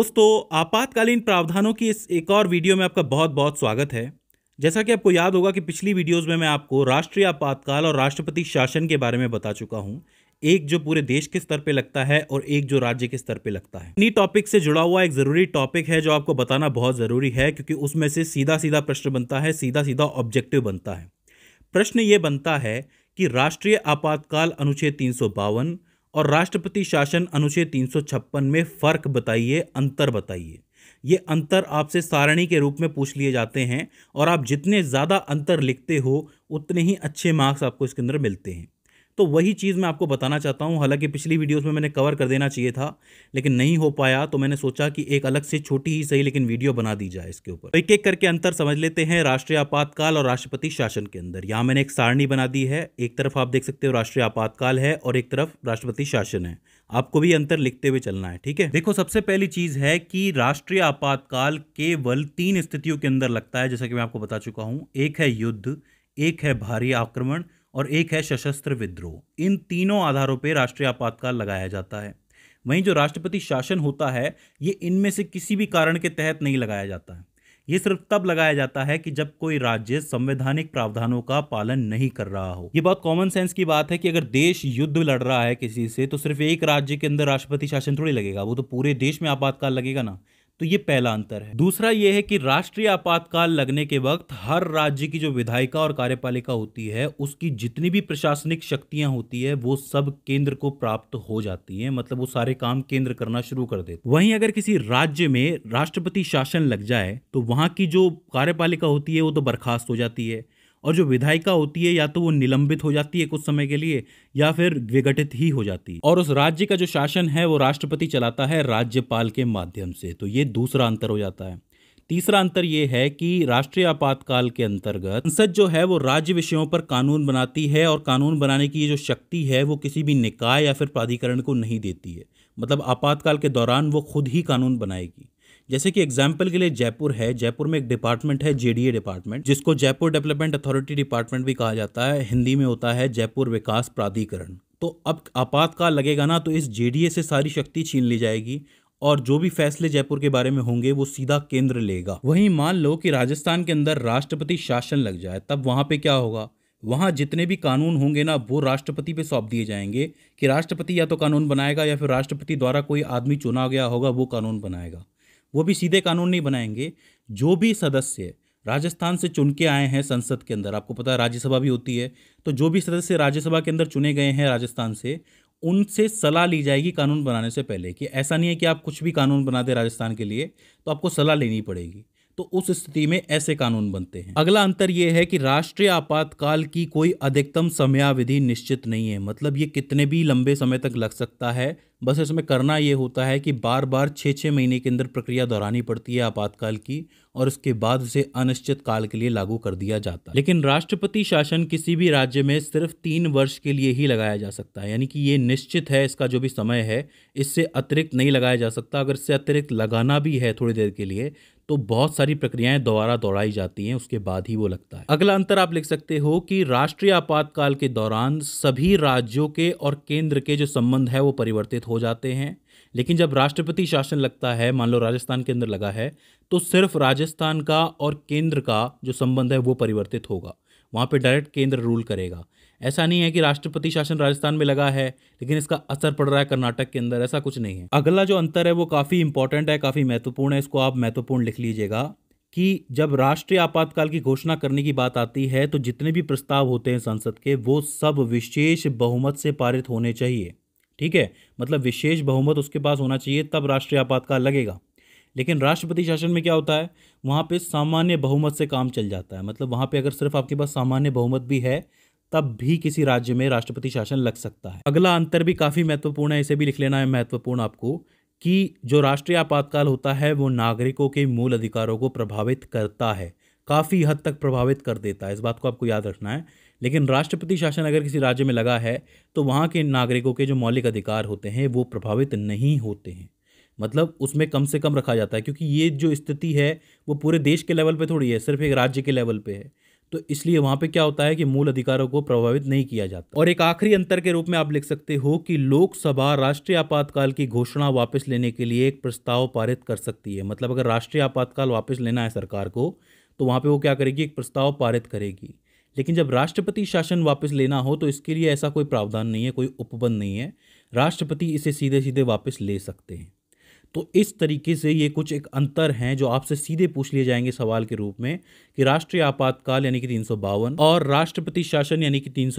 दोस्तों आपातकालीन प्रावधानों की इस एक और वीडियो में आपका बहुत बहुत स्वागत है जैसा कि आपको याद होगा कि पिछली वीडियोस में मैं आपको राष्ट्रीय आपातकाल और राष्ट्रपति शासन के बारे में बता चुका हूं एक जो पूरे देश के स्तर पे लगता है और एक जो राज्य के स्तर पे लगता है इन्हीं टॉपिक से जुड़ा हुआ एक जरूरी टॉपिक है जो आपको बताना बहुत जरूरी है क्योंकि उसमें से सीधा सीधा प्रश्न बनता है सीधा सीधा ऑब्जेक्टिव बनता है प्रश्न ये बनता है कि राष्ट्रीय आपातकाल अनुच्छेद तीन और राष्ट्रपति शासन अनुच्छेद 356 में फ़र्क बताइए अंतर बताइए ये अंतर आपसे सारणी के रूप में पूछ लिए जाते हैं और आप जितने ज़्यादा अंतर लिखते हो उतने ही अच्छे मार्क्स आपको इसके अंदर मिलते हैं तो वही चीज़ मैं आपको बताना चाहता हूँ हालांकि पिछली वीडियोस में मैंने कवर कर देना चाहिए था लेकिन नहीं हो पाया तो मैंने सोचा कि एक अलग से छोटी ही सही लेकिन वीडियो बना दी जाए इसके ऊपर तो एक एक करके अंतर समझ लेते हैं राष्ट्रीय आपातकाल और राष्ट्रपति शासन के अंदर यहाँ मैंने एक सारणी बना दी है एक तरफ आप देख सकते हो राष्ट्रीय आपातकाल है और एक तरफ राष्ट्रपति शासन है आपको भी अंतर लिखते हुए चलना है ठीक है देखो सबसे पहली चीज है कि राष्ट्रीय आपातकाल केवल तीन स्थितियों के अंदर लगता है जैसा कि मैं आपको बता चुका हूं एक है युद्ध एक है भारी आक्रमण और एक है सशस्त्र विद्रोह इन तीनों आधारों पर राष्ट्रीय आपातकाल लगाया जाता है वहीं जो राष्ट्रपति शासन होता है ये इनमें से किसी भी कारण के तहत नहीं लगाया जाता है ये सिर्फ तब लगाया जाता है कि जब कोई राज्य संवैधानिक प्रावधानों का पालन नहीं कर रहा हो ये बहुत कॉमन सेंस की बात है कि अगर देश युद्ध लड़ रहा है किसी से तो सिर्फ एक राज्य के अंदर राष्ट्रपति शासन थोड़ी लगेगा वो तो पूरे देश में आपातकाल लगेगा ना तो ये पहला अंतर है दूसरा ये है कि राष्ट्रीय आपातकाल लगने के वक्त हर राज्य की जो विधायिका और कार्यपालिका होती है उसकी जितनी भी प्रशासनिक शक्तियां होती है वो सब केंद्र को प्राप्त हो जाती है मतलब वो सारे काम केंद्र करना शुरू कर देते वहीं अगर किसी राज्य में राष्ट्रपति शासन लग जाए तो वहां की जो कार्यपालिका होती है वो तो बर्खास्त हो जाती है और जो विधायिका होती है या तो वो निलंबित हो जाती है कुछ समय के लिए या फिर विघटित ही हो जाती है और उस राज्य का जो शासन है वो राष्ट्रपति चलाता है राज्यपाल के माध्यम से तो ये दूसरा अंतर हो जाता है तीसरा अंतर ये है कि राष्ट्रीय आपातकाल के अंतर्गत संसद जो है वो राज्य विषयों पर कानून बनाती है और कानून बनाने की जो शक्ति है वो किसी भी निकाय या फिर प्राधिकरण को नहीं देती है मतलब आपातकाल के दौरान वो खुद ही कानून बनाएगी जैसे कि एग्जाम्पल के लिए जयपुर है जयपुर में एक डिपार्टमेंट है जेडीए डिपार्टमेंट जिसको जयपुर डेवलपमेंट अथॉरिटी डिपार्टमेंट भी कहा जाता है हिंदी में होता है जयपुर विकास प्राधिकरण तो अब आपातकाल लगेगा ना तो इस जेडीए से सारी शक्ति छीन ली जाएगी और जो भी फैसले जयपुर के बारे में होंगे वो सीधा केंद्र लेगा वहीं मान लो कि राजस्थान के अंदर राष्ट्रपति शासन लग जाए तब वहाँ पे क्या होगा वहाँ जितने भी कानून होंगे ना वो राष्ट्रपति पे सौंप दिए जाएंगे कि राष्ट्रपति या तो कानून बनाएगा या फिर राष्ट्रपति द्वारा कोई आदमी चुना गया होगा वो कानून बनाएगा वो भी सीधे कानून नहीं बनाएंगे जो भी सदस्य राजस्थान से चुन के आए हैं संसद के अंदर आपको पता है राज्यसभा भी होती है तो जो भी सदस्य राज्यसभा के अंदर चुने गए हैं राजस्थान से उनसे सलाह ली जाएगी कानून बनाने से पहले कि ऐसा नहीं है कि आप कुछ भी कानून बना दें राजस्थान के लिए तो आपको सलाह लेनी पड़ेगी तो उस स्थिति में ऐसे कानून बनते हैं अगला अंतर यह है कि राष्ट्रीय आपातकाल की कोई अधिकतम समयावधि निश्चित नहीं है मतलब ये कितने भी लंबे समय तक लग सकता है बस इसमें करना ये होता है कि बार बार छः छः महीने के अंदर प्रक्रिया दोहरानी पड़ती है आपातकाल की और उसके बाद उसे अनिश्चित काल के लिए लागू कर दिया जाता है लेकिन राष्ट्रपति शासन किसी भी राज्य में सिर्फ तीन वर्ष के लिए ही लगाया जा सकता है यानी कि ये निश्चित है इसका जो भी समय है इससे अतिरिक्त नहीं लगाया जा सकता अगर इससे अतिरिक्त लगाना भी है थोड़ी देर के लिए तो बहुत सारी प्रक्रियाएं दोबारा दोहराई जाती हैं उसके बाद ही वो लगता है अगला अंतर आप लिख सकते हो कि राष्ट्रीय आपातकाल के दौरान सभी राज्यों के और केंद्र के जो संबंध है वो परिवर्तित हो जाते हैं लेकिन जब राष्ट्रपति शासन लगता है मान लो राजस्थान के अंदर लगा है तो सिर्फ राजस्थान का और केंद्र का जो संबंध है वो परिवर्तित होगा वहाँ पे डायरेक्ट केंद्र रूल करेगा ऐसा नहीं है कि राष्ट्रपति शासन राजस्थान में लगा है लेकिन इसका असर पड़ रहा है कर्नाटक के अंदर ऐसा कुछ नहीं है अगला जो अंतर है वो काफ़ी इंपॉर्टेंट है काफ़ी महत्वपूर्ण है इसको आप महत्वपूर्ण लिख लीजिएगा कि जब राष्ट्रीय आपातकाल की घोषणा करने की बात आती है तो जितने भी प्रस्ताव होते हैं संसद के वो सब विशेष बहुमत से पारित होने चाहिए ठीक है मतलब विशेष बहुमत उसके पास होना चाहिए तब राष्ट्रीय आपातकाल लगेगा लेकिन राष्ट्रपति शासन में क्या होता है वहाँ पे सामान्य बहुमत से काम चल जाता है मतलब वहाँ पे अगर सिर्फ आपके पास सामान्य बहुमत भी है तब भी किसी राज्य में राष्ट्रपति शासन लग सकता है अगला अंतर भी काफ़ी महत्वपूर्ण है इसे भी लिख लेना है महत्वपूर्ण आपको कि जो राष्ट्रीय आपातकाल होता है वो नागरिकों के मूल अधिकारों को प्रभावित करता है काफ़ी हद तक प्रभावित कर देता है इस बात को आपको याद रखना है लेकिन राष्ट्रपति शासन अगर किसी राज्य में लगा है तो वहाँ के नागरिकों के जो मौलिक अधिकार होते हैं वो प्रभावित नहीं होते हैं मतलब उसमें कम से कम रखा जाता है क्योंकि ये जो स्थिति है वो पूरे देश के लेवल पे थोड़ी है सिर्फ एक राज्य के लेवल पे है तो इसलिए वहाँ पे क्या होता है कि मूल अधिकारों को प्रभावित नहीं किया जाता और एक आखिरी अंतर के रूप में आप लिख सकते हो कि लोकसभा राष्ट्रीय आपातकाल की घोषणा वापस लेने के लिए एक प्रस्ताव पारित कर सकती है मतलब अगर राष्ट्रीय आपातकाल वापस लेना है सरकार को तो वहाँ पर वो क्या करेगी एक प्रस्ताव पारित करेगी लेकिन जब राष्ट्रपति शासन वापस लेना हो तो इसके लिए ऐसा कोई प्रावधान नहीं है कोई उपबंध नहीं है राष्ट्रपति इसे सीधे सीधे वापस ले सकते हैं तो इस तरीके से ये कुछ एक अंतर हैं जो आपसे सीधे पूछ लिए जाएंगे सवाल के रूप में कि राष्ट्रीय आपातकाल यानी कि तीन और राष्ट्रपति शासन यानी कि तीन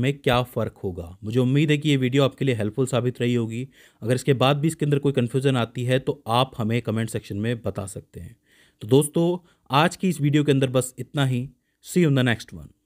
में क्या फ़र्क होगा मुझे उम्मीद है कि ये वीडियो आपके लिए हेल्पफुल साबित रही होगी अगर इसके बाद भी इसके अंदर कोई कन्फ्यूज़न आती है तो आप हमें कमेंट सेक्शन में बता सकते हैं तो दोस्तों आज की इस वीडियो के अंदर बस इतना ही see on the next one